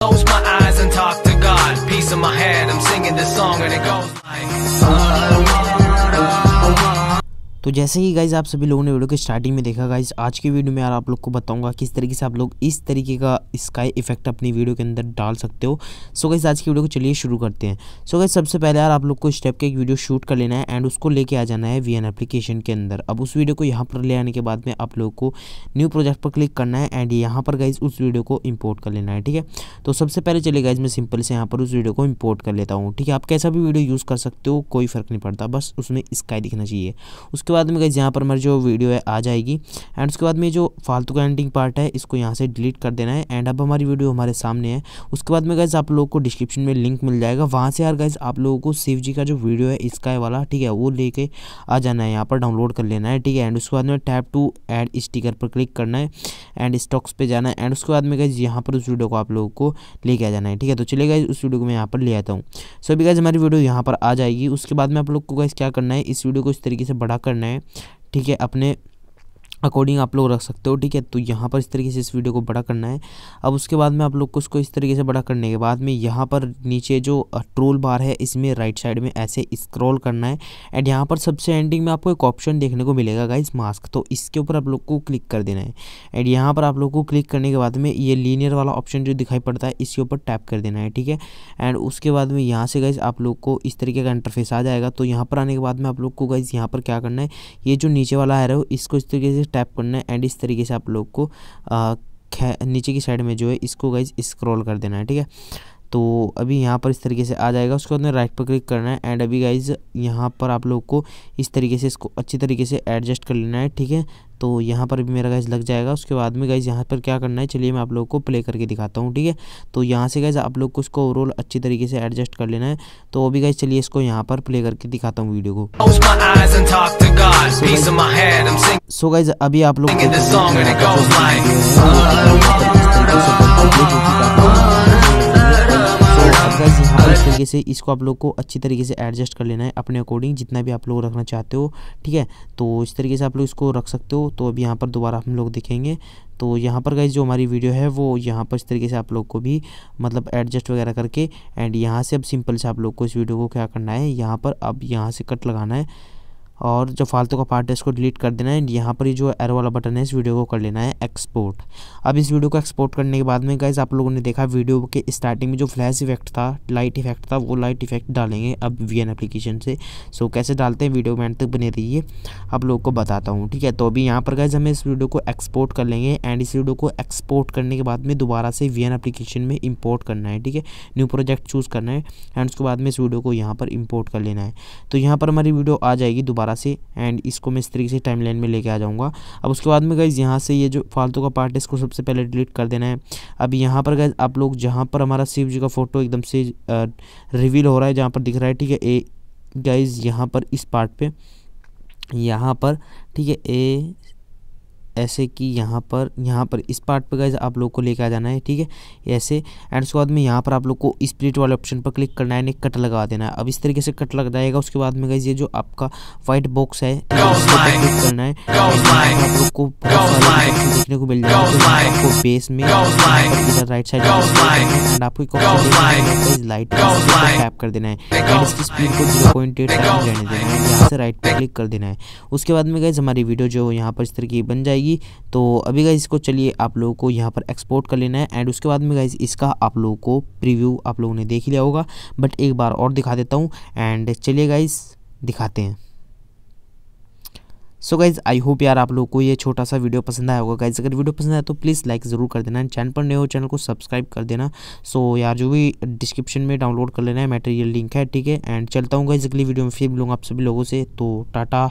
Close my eyes and talk to God. Peace in my head, I'm singing this song and it goes like. तो जैसे ही guys आप सभी लोगों ने video के स्टार्टिंग में देखा गाइज आज की वीडियो में यार आप लोग को बताऊंगा किस तरीके से आप लोग इस तरीके का स्काई इफेक्ट अपनी वीडियो के अंदर डाल सकते हो सो गाइज आज की वीडियो को चलिए शुरू करते हैं सो गाइज सबसे पहले यार आप लोग को स्टेप का एक वीडियो शूट कर लेना है एंड उसको लेके आ जाना है वी एप्लीकेशन के अंदर अब उस वीडियो को यहाँ पर ले आने के बाद में आप लोग को न्यू प्रोजेक्ट पर क्लिक करना है एंड यहाँ पर गाइज उस वीडियो को इम्पोर्ट कर लेना है ठीक है तो सबसे पहले चले गाइज मैं सिंपल से यहाँ पर उस वीडियो को इम्पोर्ट कर लेता हूँ ठीक है आप कैसा भी वीडियो यूज़ कर सकते हो कोई फ़र्क नहीं पड़ता बस उसमें स्काई दिखना चाहिए उसके बाद बाद में गई यहाँ पर हमारी जो वीडियो है आ जाएगी एंड उसके बाद में जो फालतू का एंडिंग पार्ट है इसको यहाँ से डिलीट कर देना है एंड अब हमारी वीडियो हमारे सामने है उसके बाद में गैस आप लोगों को डिस्क्रिप्शन में लिंक मिल जाएगा वहाँ से यार गैस आप लोगों को शिव जी का जो वीडियो है इसका वाला ठीक है वो लेके आ जाना है यहाँ पर डाउनलोड कर लेना है ठीक है एंड उसके बाद में टैप टू एड स्टिकर पर क्लिक करना है एंड स्टॉक्स पर जाना है एंड उसके बाद में गैस यहाँ पर उस वीडियो को आप लोगों को लेके आ जाना है ठीक है तो चले गए उस वीडियो को मैं यहाँ पर ले आता हूँ सो अभी गैस हमारी वीडियो यहाँ पर आ जाएगी उसके बाद में आप लोग को गैस क्या करना है इस वीडियो को इस तरीके से बड़ा करना करना है ठीक है अपने अकॉर्डिंग आप लोग रख सकते हो ठीक है तो यहाँ पर इस तरीके से इस वीडियो को बड़ा करना है अब उसके बाद में आप लोग को उसको इस तरीके से बड़ा करने के बाद में यहाँ पर नीचे जो ट्रोल बार है इसमें राइट साइड में ऐसे स्क्रॉल करना है एंड यहाँ पर सबसे एंडिंग में आपको एक ऑप्शन देखने को मिलेगा गाइज मास्क तो इसके ऊपर आप लोग को क्लिक कर देना है एंड यहाँ पर आप लोग को क्लिक करने के बाद में ये लीनियर वाला ऑप्शन जो दिखाई पड़ता है इसके ऊपर टैप कर देना है ठीक है एंड उसके बाद में यहाँ से गाइज आप लोग को इस तरीके का इंटरफेस आ जाएगा तो यहाँ पर आने के बाद में आप लोग को गाइज यहाँ पर क्या करना है ये जो नीचे वाला आ रहा हो इसको इस तरीके से टैप करना है एंड इस तरीके से आप लोग को आ, नीचे की साइड में जो है इसको गाइज स्क्रॉल कर देना है ठीक है तो अभी यहाँ पर इस तरीके से आ जाएगा उसके बाद राइट पर क्लिक करना है एंड अभी गाइज यहाँ पर आप लोग को इस तरीके से इसको अच्छी तरीके से एडजस्ट कर लेना है ठीक है तो यहाँ पर भी मेरा गाइज लग जाएगा उसके बाद में गाइज यहाँ पर क्या करना है चलिए मैं आप लोग को प्ले करके दिखाता हूँ ठीक है तो यहाँ से गैस आप लोग को उसको रोल अच्छी तरीके से एडजस्ट कर लेना है तो वो भी गाइज चलिए इसको यहाँ पर प्ले करके दिखाता हूँ वीडियो को सो गाइज अभी आप लोग गाइस यहाँ इस तरीके से इसको आप लोग को अच्छी तरीके से एडजस्ट कर लेना है अपने अकॉर्डिंग जितना भी आप लोग रखना चाहते हो ठीक है तो इस तरीके से आप लोग इसको रख सकते हो तो अब यहाँ पर दोबारा हम लोग देखेंगे तो यहाँ पर गाइस जो हमारी वीडियो है वो यहाँ पर इस तरीके से आप लोग को भी मतलब एडजस्ट वगैरह करके एंड यहाँ से अब सिंपल से आप लोग को इस वीडियो को क्या करना है यहाँ पर अब यहाँ से कट लगाना है और जो फालतू का पार्ट है इसको डिलीट कर देना है यहाँ पर ही जो एरो वाला बटन है इस वीडियो को कर लेना है एक्सपोर्ट अब इस वीडियो को एक्सपोर्ट करने के बाद में गाइज आप लोगों ने देखा वीडियो के स्टार्टिंग में जो फ्लैश इफेक्ट था लाइट इफेक्ट था वो लाइट इफेक्ट डालेंगे अब वी एप्लीकेशन से सो कैसे डालते हैं वीडियो में तक बने रहिए आप लोगों को बताता हूँ ठीक है तो अभी यहाँ पर गाइज हमें इस वीडियो को एक्सपोर्ट कर लेंगे एंड इस वीडियो को एक्सपोर्ट करने के बाद में दोबारा से वी एप्लीकेशन में इम्पोर्ट करना है ठीक है न्यू प्रोजेक्ट चूज़ करना है एंड उसके बाद में इस वीडियो को यहाँ पर इम्पोर्ट कर लेना है तो यहाँ पर हमारी वीडियो आ जाएगी दोबारा दोबारा से एंड इसको मैं इस तरीके से टाइम में लेके आ जाऊँगा अब उसके बाद में गाइज यहाँ से ये जो फालतू का पार्ट है इसको सबसे पहले डिलीट कर देना है अब यहाँ पर गाइज आप लोग जहाँ पर हमारा शिव जी का फ़ोटो एकदम से रिवील हो रहा है जहाँ पर दिख रहा है ठीक है ए गाइज यहाँ पर इस पार्ट पे यहाँ पर ठीक है ए ऐसे कि यहाँ पर यहाँ पर इस पार्ट पे गाइज आप लोग को लेके आ जाना है ठीक है ऐसे एंड उसके बाद में यहाँ पर आप लोग को स्प्लिट वाले ऑप्शन पर क्लिक करना है कट लगा देना है अब इस तरीके से कट लग जाएगा उसके बाद में गाइज ये जो आपका वाइट बॉक्स है क्लिक करना है आप लोग को देखने को मिल जाएगा बेस में राइट साइड एंड आपको लाइट टैप कर देना है एंड इसकी स्पीड को जीरो पॉइंट एट देना है यहाँ से राइट पर क्लिक कर देना है उसके बाद में गाइज हमारी वीडियो जो यहाँ पर इस तरीके बन जाएगी जाएगी तो अभी गाइज इसको चलिए आप लोगों को यहाँ पर एक्सपोर्ट कर लेना है एंड उसके बाद में गाइज इसका आप लोगों को प्रीव्यू आप लोगों ने देख लिया होगा बट एक बार और दिखा देता हूँ एंड चलिए गाइज दिखाते हैं सो गाइज़ आई होप यार आप लोगों को ये छोटा सा वीडियो पसंद आया होगा गाइज़ अगर वीडियो पसंद आया तो प्लीज़ लाइक ज़रूर कर देना चैनल पर नए हो चैनल को सब्सक्राइब कर देना सो so, यार जो भी डिस्क्रिप्शन में डाउनलोड कर लेना है मटेरियल लिंक है ठीक है एंड चलता हूँ गाइज़ अगली वीडियो में फिर मिलूँगा आप सभी लोगों से तो टाटा